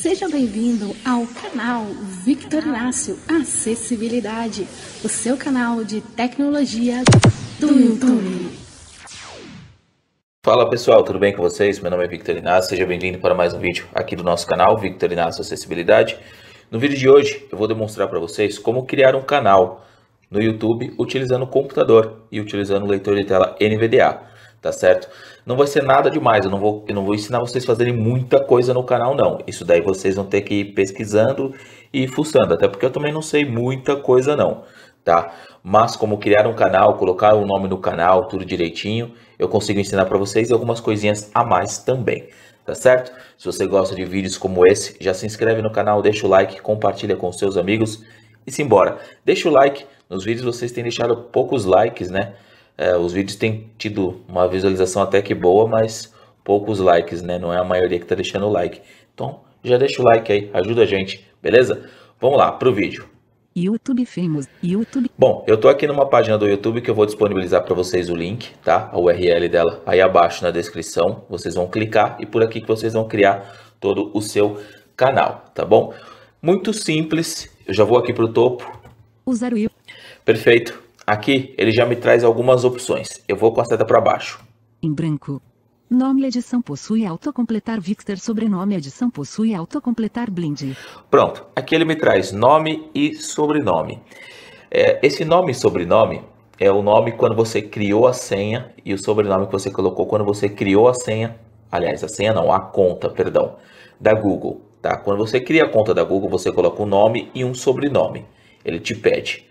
Seja bem-vindo ao canal Victor Inácio Acessibilidade, o seu canal de tecnologia do YouTube. Fala pessoal, tudo bem com vocês? Meu nome é Victor Inácio, seja bem-vindo para mais um vídeo aqui do nosso canal Victor Inácio Acessibilidade. No vídeo de hoje eu vou demonstrar para vocês como criar um canal no YouTube utilizando o computador e utilizando o leitor de tela NVDA tá certo? Não vai ser nada demais, eu não vou, eu não vou ensinar vocês a fazerem muita coisa no canal, não. Isso daí vocês vão ter que ir pesquisando e fuçando, até porque eu também não sei muita coisa, não, tá? Mas como criar um canal, colocar o um nome no canal, tudo direitinho, eu consigo ensinar para vocês algumas coisinhas a mais também, tá certo? Se você gosta de vídeos como esse, já se inscreve no canal, deixa o like, compartilha com seus amigos e simbora. Deixa o like, nos vídeos vocês têm deixado poucos likes, né? É, os vídeos têm tido uma visualização até que boa, mas poucos likes, né? Não é a maioria que tá deixando o like. Então, já deixa o like aí, ajuda a gente, beleza? Vamos lá pro vídeo. YouTube Famous, YouTube. Bom, eu tô aqui numa página do YouTube que eu vou disponibilizar para vocês o link, tá? A URL dela aí abaixo na descrição. Vocês vão clicar e por aqui que vocês vão criar todo o seu canal, tá bom? Muito simples. Eu já vou aqui pro topo. Usar o Perfeito. Aqui ele já me traz algumas opções. Eu vou com a seta para baixo. Em branco. Nome edição possui autocompletar Victor, sobrenome edição possui autocompletar blind. Pronto, aqui ele me traz nome e sobrenome. É, esse nome e sobrenome é o nome quando você criou a senha e o sobrenome que você colocou quando você criou a senha. Aliás, a senha não, a conta, perdão, da Google. Tá? Quando você cria a conta da Google, você coloca um nome e um sobrenome. Ele te pede.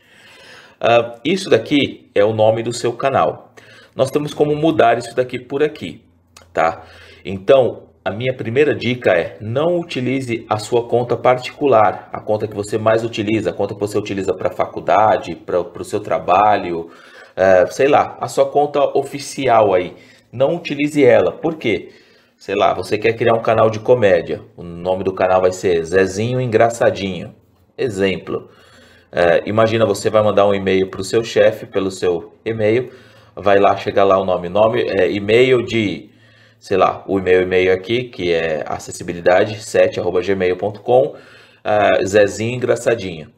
Uh, isso daqui é o nome do seu canal. Nós temos como mudar isso daqui por aqui, tá? Então, a minha primeira dica é não utilize a sua conta particular, a conta que você mais utiliza, a conta que você utiliza para faculdade, para o seu trabalho, uh, sei lá, a sua conta oficial aí. Não utilize ela. Por quê? Sei lá, você quer criar um canal de comédia. O nome do canal vai ser Zezinho Engraçadinho. Exemplo. É, imagina você vai mandar um e-mail para o seu chefe pelo seu e-mail, vai lá chegar lá o nome, nome, é, e-mail de, sei lá, o meu e-mail aqui que é acessibilidade7@gmail.com, é, Zezinho Engraçadinho.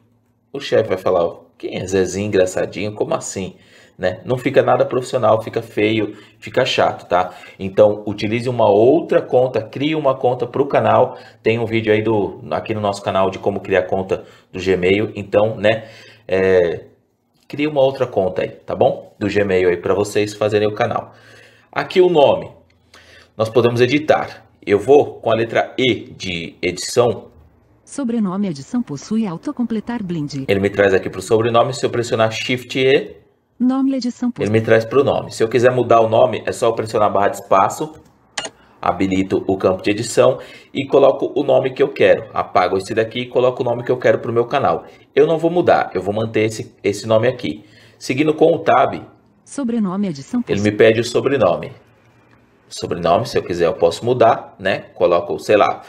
O chefe vai falar, quem é Zezinho Engraçadinho? Como assim? né? Não fica nada profissional, fica feio, fica chato, tá? Então utilize uma outra conta, crie uma conta para o canal. Tem um vídeo aí do aqui no nosso canal de como criar conta do Gmail. Então, né? É, crie uma outra conta aí, tá bom? Do Gmail aí para vocês fazerem o canal. Aqui o nome, nós podemos editar. Eu vou com a letra E de edição. Sobrenome edição possui autocompletar blind. Ele me traz aqui para o sobrenome. Se eu pressionar Shift E, Nome edição Ele me traz para o nome. Se eu quiser mudar o nome, é só eu pressionar a barra de espaço, habilito o campo de edição e coloco o nome que eu quero. Apago esse daqui e coloco o nome que eu quero para o meu canal. Eu não vou mudar, eu vou manter esse, esse nome aqui. Seguindo com o tab, sobrenome edição ele me pede o sobrenome. Sobrenome, se eu quiser, eu posso mudar, né? Coloco, sei lá,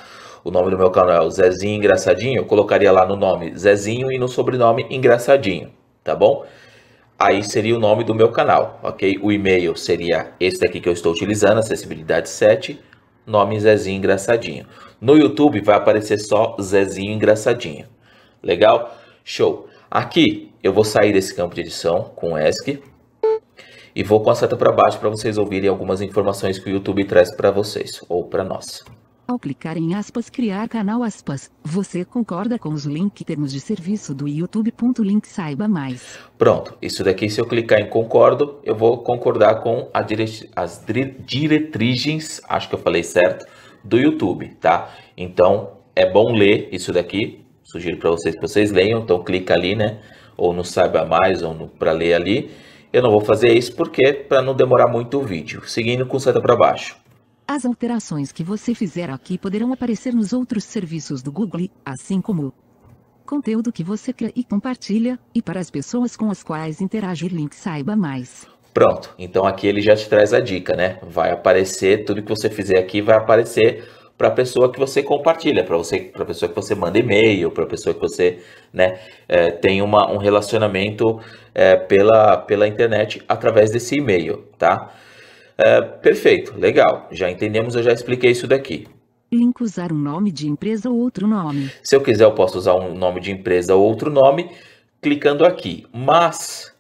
o nome do meu canal é Zezinho Engraçadinho, eu colocaria lá no nome Zezinho e no sobrenome Engraçadinho, tá bom? aí seria o nome do meu canal, ok? O e-mail seria esse daqui que eu estou utilizando, acessibilidade 7, nome Zezinho Engraçadinho. No YouTube vai aparecer só Zezinho Engraçadinho. Legal? Show! Aqui eu vou sair desse campo de edição com ESC e vou com a seta para baixo para vocês ouvirem algumas informações que o YouTube traz para vocês ou para nós. Ao clicar em aspas criar canal aspas, você concorda com os link termos de serviço do youtube.link saiba mais. Pronto, isso daqui se eu clicar em concordo, eu vou concordar com dire... as diretrizes, acho que eu falei certo, do YouTube, tá? Então, é bom ler isso daqui, sugiro para vocês que vocês leiam, então clica ali, né? Ou no saiba mais, ou para ler ali. Eu não vou fazer isso porque para não demorar muito o vídeo. Seguindo com seta para baixo. As alterações que você fizer aqui poderão aparecer nos outros serviços do Google, assim como conteúdo que você cria e compartilha, e para as pessoas com as quais o link saiba mais. Pronto, então aqui ele já te traz a dica, né? Vai aparecer, tudo que você fizer aqui vai aparecer para a pessoa que você compartilha, para você, para a pessoa que você manda e-mail, para a pessoa que você, né, é, tem uma, um relacionamento é, pela, pela internet através desse e-mail, tá? É, perfeito, legal. Já entendemos, eu já expliquei isso daqui. Link usar um nome de empresa ou outro nome. Se eu quiser, eu posso usar um nome de empresa ou outro nome clicando aqui. Mas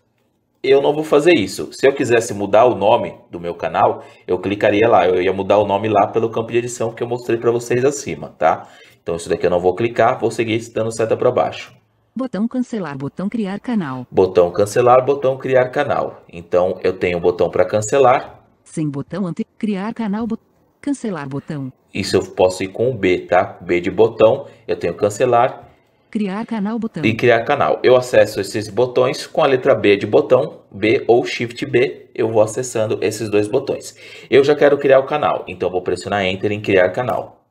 eu não vou fazer isso. Se eu quisesse mudar o nome do meu canal, eu clicaria lá. Eu ia mudar o nome lá pelo campo de edição que eu mostrei para vocês acima, tá? Então isso daqui eu não vou clicar, vou seguir dando seta para baixo. Botão cancelar, botão criar canal. Botão cancelar, botão criar canal. Então eu tenho o um botão para cancelar sem botão ante, criar canal, bot... cancelar botão. Isso eu posso ir com o B, tá? B de botão, eu tenho cancelar. Criar canal, botão. E criar canal. Eu acesso esses botões com a letra B de botão, B ou Shift B, eu vou acessando esses dois botões. Eu já quero criar o canal, então vou pressionar Enter em criar canal.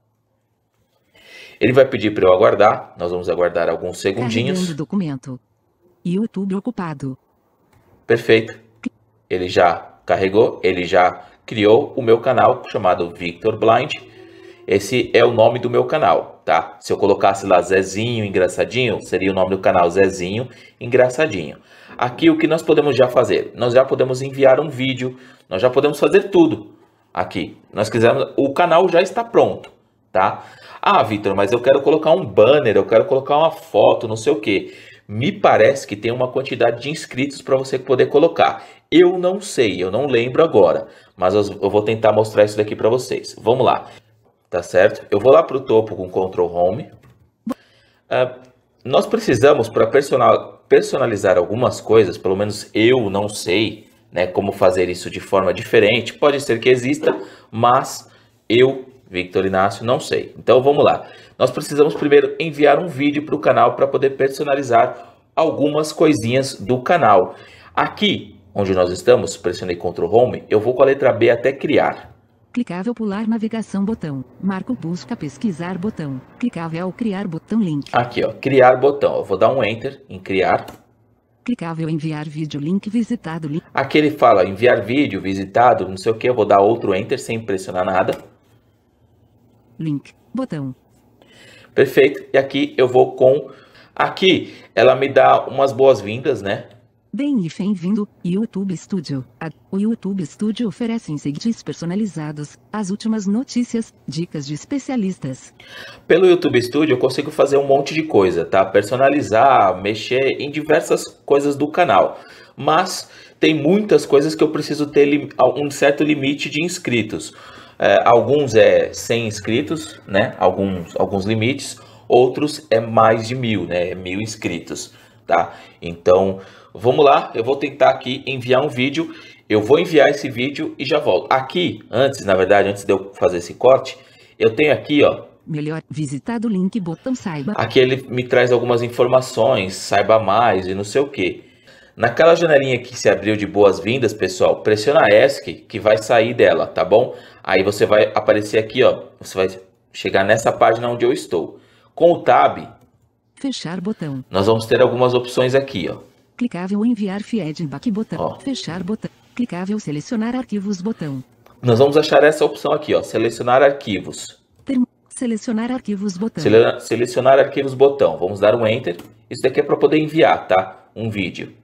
Ele vai pedir para eu aguardar, nós vamos aguardar alguns segundinhos. Carregando documento. YouTube ocupado. Perfeito. Ele já Carregou, ele já criou o meu canal chamado Victor Blind. Esse é o nome do meu canal, tá? Se eu colocasse lá Zezinho Engraçadinho, seria o nome do canal Zezinho Engraçadinho. Aqui o que nós podemos já fazer? Nós já podemos enviar um vídeo, nós já podemos fazer tudo aqui. Nós quisermos, o canal já está pronto, tá? Ah, Victor, mas eu quero colocar um banner, eu quero colocar uma foto, não sei o que me parece que tem uma quantidade de inscritos para você poder colocar. Eu não sei, eu não lembro agora, mas eu vou tentar mostrar isso daqui para vocês. Vamos lá, tá certo? Eu vou lá para o topo com Ctrl Home. Uh, nós precisamos, para personalizar algumas coisas, pelo menos eu não sei né, como fazer isso de forma diferente. Pode ser que exista, mas eu Victor Inácio, não sei. Então vamos lá. Nós precisamos primeiro enviar um vídeo para o canal para poder personalizar algumas coisinhas do canal. Aqui, onde nós estamos, pressionei Ctrl Home, eu vou com a letra B até criar. Clicável pular navegação botão. Marco busca pesquisar botão. Clicável criar botão link. Aqui ó, criar botão. Eu vou dar um enter em criar. Clicável enviar vídeo link visitado link. Aqui ele fala enviar vídeo visitado, não sei o que, eu vou dar outro enter sem pressionar nada. Link. Botão. Perfeito. E aqui eu vou com. Aqui ela me dá umas boas-vindas, né? Bem-vindo, YouTube Studio. A, o YouTube Studio oferece insights personalizados, as últimas notícias, dicas de especialistas. Pelo YouTube Studio eu consigo fazer um monte de coisa, tá? Personalizar, mexer em diversas coisas do canal. Mas tem muitas coisas que eu preciso ter um certo limite de inscritos. É, alguns é 100 inscritos, né? Alguns, alguns limites. Outros é mais de mil, né? É mil inscritos, tá? Então, vamos lá. Eu vou tentar aqui enviar um vídeo. Eu vou enviar esse vídeo e já volto. Aqui, antes, na verdade, antes de eu fazer esse corte, eu tenho aqui, ó. Melhor visitar o link botão saiba. Aqui ele me traz algumas informações, saiba mais e não sei o que. Naquela janelinha que se abriu de boas-vindas, pessoal, pressiona ESC que vai sair dela, tá bom? Aí você vai aparecer aqui, ó. Você vai chegar nessa página onde eu estou. Com o tab fechar botão. Nós vamos ter algumas opções aqui, ó. Clicável enviar feedback botão. Ó. Fechar botão. Clicável selecionar arquivos botão. Nós vamos achar essa opção aqui, ó, selecionar arquivos. Term... Selecionar arquivos botão. Selecionar arquivos botão. Vamos dar um enter. Isso daqui é para poder enviar, tá? Um vídeo.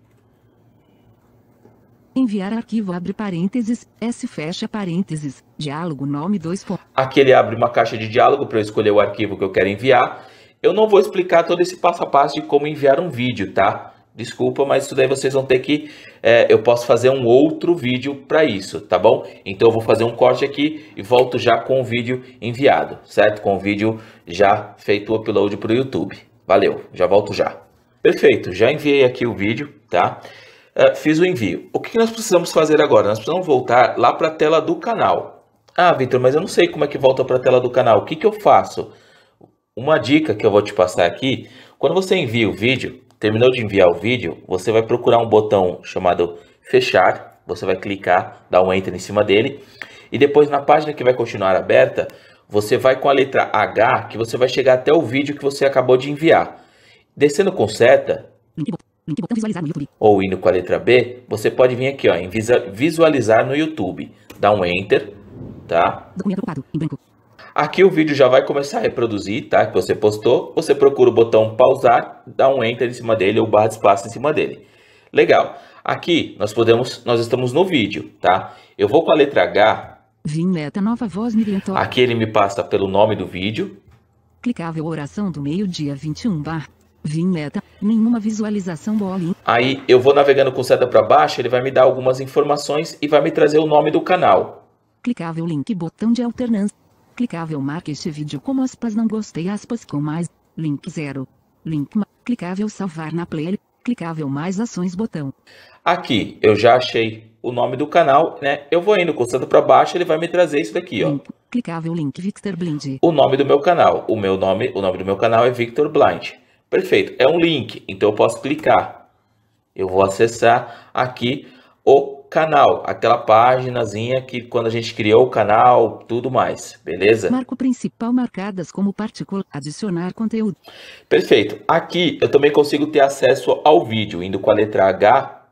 Enviar arquivo abre parênteses, S fecha parênteses, diálogo nome 2 for... Aqui ele abre uma caixa de diálogo para eu escolher o arquivo que eu quero enviar. Eu não vou explicar todo esse passo a passo de como enviar um vídeo, tá? Desculpa, mas isso daí vocês vão ter que... É, eu posso fazer um outro vídeo para isso, tá bom? Então eu vou fazer um corte aqui e volto já com o vídeo enviado, certo? Com o vídeo já feito o upload para o YouTube. Valeu, já volto já. Perfeito, já enviei aqui o vídeo, tá? Tá? É, fiz o envio. O que nós precisamos fazer agora? Nós precisamos voltar lá para a tela do canal. Ah, Vitor, mas eu não sei como é que volta para a tela do canal. O que, que eu faço? Uma dica que eu vou te passar aqui. Quando você envia o vídeo, terminou de enviar o vídeo, você vai procurar um botão chamado fechar. Você vai clicar, dar um enter em cima dele. E depois na página que vai continuar aberta, você vai com a letra H, que você vai chegar até o vídeo que você acabou de enviar. Descendo com seta, Link botão visualizar no YouTube. Ou indo com a letra B, você pode vir aqui ó, em visualizar no YouTube. Dá um Enter, tá? Documento ocupado, em branco. Aqui o vídeo já vai começar a reproduzir, tá? Que você postou. Você procura o botão pausar, dá um Enter em cima dele ou barra de espaço em cima dele. Legal. Aqui nós podemos, nós estamos no vídeo, tá? Eu vou com a letra H. Vinheta nova voz Miriam Aqui ele me passa pelo nome do vídeo. Clicável oração do meio-dia 21 bar. Vim meta, nenhuma visualização Boeing. Aí eu vou navegando com seta para baixo, ele vai me dar algumas informações e vai me trazer o nome do canal. Clicável link, botão de alternância. Clicável marque este vídeo como aspas não gostei aspas com mais, link zero. Link clicável salvar na play, clicável mais ações botão. Aqui eu já achei o nome do canal, né? Eu vou indo com seta para baixo, ele vai me trazer isso daqui, ó. clicável link Victor Blind. O nome do meu canal, o meu nome, o nome do meu canal é Victor Blind. Perfeito, é um link, então eu posso clicar. Eu vou acessar aqui o canal, aquela paginazinha que quando a gente criou o canal, tudo mais, beleza? Marco principal marcadas como particular, adicionar conteúdo. Perfeito. Aqui eu também consigo ter acesso ao vídeo, indo com a letra H.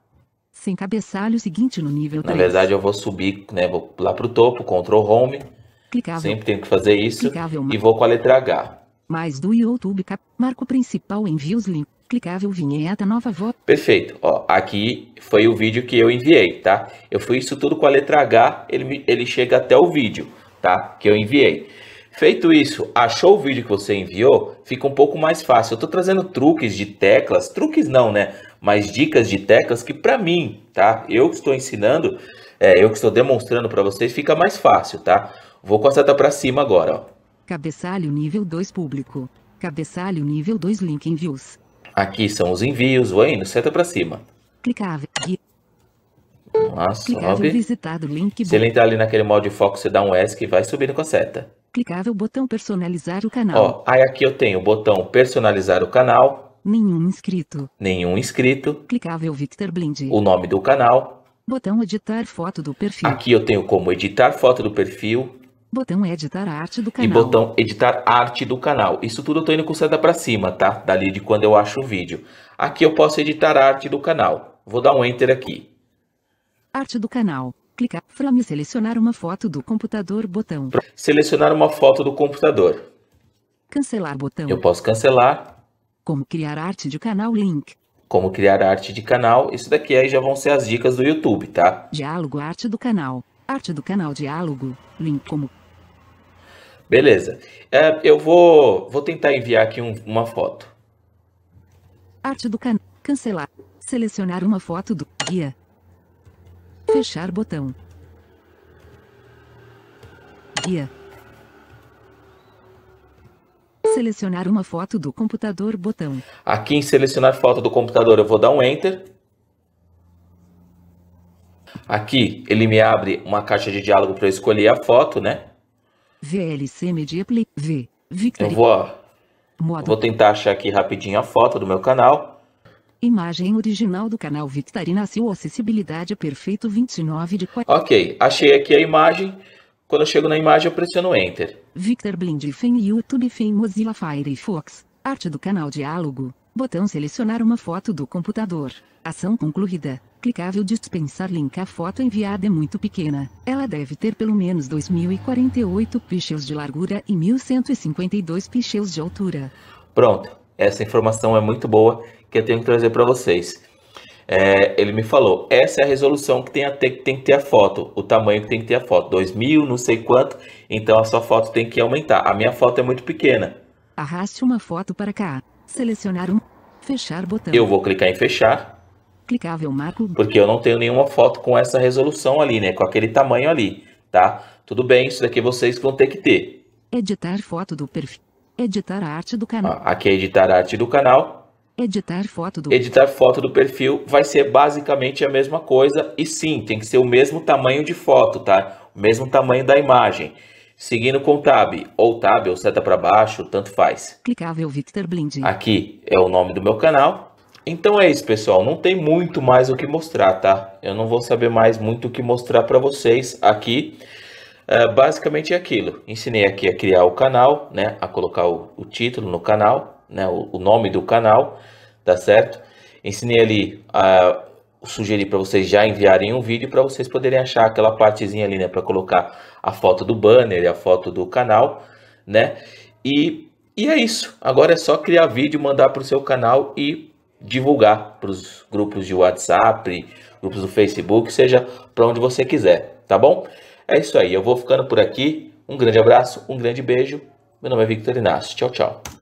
Sem cabeçalho seguinte no nível 3. Na verdade eu vou subir, né, vou lá para o topo, Ctrl Home. Clicável. Sempre tenho que fazer isso. Clicável, e vou com a letra H mais do YouTube Cap, marco principal envios link, clicável vinheta nova voz. Perfeito, ó, aqui foi o vídeo que eu enviei, tá? Eu fiz isso tudo com a letra H, ele, ele chega até o vídeo, tá? Que eu enviei. Feito isso, achou o vídeo que você enviou? Fica um pouco mais fácil. Eu estou trazendo truques de teclas, truques não, né? Mas dicas de teclas que para mim, tá? Eu que estou ensinando, é, eu que estou demonstrando para vocês, fica mais fácil, tá? Vou com a seta para cima agora, ó. Cabeçalho nível 2 público. Cabeçalho nível 2 link envios. Aqui são os envios, Wayne, seta para cima. Clicável. Nossa, ah, Clicável sobe. visitado link. Se ele entrar ali naquele modo de foco, você dá um ESC e vai subindo com a seta. Clicável botão personalizar o canal. Ó, aí aqui eu tenho o botão personalizar o canal. Nenhum inscrito. Nenhum inscrito. Clicável Victor Blind. O nome do canal. Botão editar foto do perfil. Aqui eu tenho como editar foto do perfil. Botão editar a arte do canal. E botão editar arte do canal. Isso tudo eu tô indo com seta para cima, tá? Dali de quando eu acho o vídeo. Aqui eu posso editar a arte do canal. Vou dar um enter aqui. Arte do canal. Clicar from selecionar uma foto do computador botão. Selecionar uma foto do computador. Cancelar botão. Eu posso cancelar. Como criar arte de canal link. Como criar arte de canal. Isso daqui aí já vão ser as dicas do YouTube, tá? Diálogo arte do canal. Arte do canal diálogo. Link como Beleza. É, eu vou, vou tentar enviar aqui um, uma foto. Arte do canal. Cancelar. Selecionar uma foto do guia. Fechar botão. Guia. Selecionar uma foto do computador botão. Aqui em selecionar foto do computador eu vou dar um enter. Aqui ele me abre uma caixa de diálogo para eu escolher a foto, né? VLC Media V. Victor. Eu vou, Modo. vou tentar achar aqui rapidinho a foto do meu canal. Imagem original do canal Victorina Sil Acessibilidade Perfeito 29 de 4. Ok, achei aqui a imagem. Quando eu chego na imagem, eu pressiono Enter. Victor Blind Fem, YouTube Fem, Mozilla Firefox. Arte do canal Diálogo botão selecionar uma foto do computador. Ação concluída. Clicável dispensar link a foto enviada é muito pequena. Ela deve ter pelo menos 2048 pixels de largura e 1152 pixels de altura. Pronto, essa informação é muito boa que eu tenho que trazer para vocês. É, ele me falou, essa é a resolução que tem, a ter, que tem que ter a foto, o tamanho que tem que ter a foto, 2000, não sei quanto, então a sua foto tem que aumentar. A minha foto é muito pequena. Arraste uma foto para cá, selecionar um Fechar botão. Eu vou clicar em fechar. Clicável marco. Porque eu não tenho nenhuma foto com essa resolução ali, né? Com aquele tamanho ali, tá? Tudo bem, isso daqui vocês vão ter que ter. Editar foto do perfil. Editar a arte do canal. Ah, aqui é editar a arte do canal. Editar foto do... Editar foto do perfil vai ser basicamente a mesma coisa. E sim, tem que ser o mesmo tamanho de foto, tá? O mesmo tamanho da imagem. Seguindo com Tab, ou Tab, ou seta para baixo, tanto faz. Clicável Victor Blind. Aqui é o nome do meu canal. Então é isso, pessoal. Não tem muito mais o que mostrar, tá? Eu não vou saber mais muito o que mostrar para vocês aqui. É, basicamente é aquilo. Ensinei aqui a criar o canal, né? A colocar o, o título no canal, né? O, o, nome do canal, tá certo? Ensinei ali a sugerir para vocês já enviarem um vídeo para vocês poderem achar aquela partezinha ali, né, para colocar a foto do banner, a foto do canal, né? E e é isso. Agora é só criar vídeo, mandar para o seu canal e divulgar para os grupos de WhatsApp, grupos do Facebook, seja para onde você quiser, tá bom? É isso aí. Eu vou ficando por aqui. Um grande abraço, um grande beijo. Meu nome é Victor Inácio. Tchau, tchau.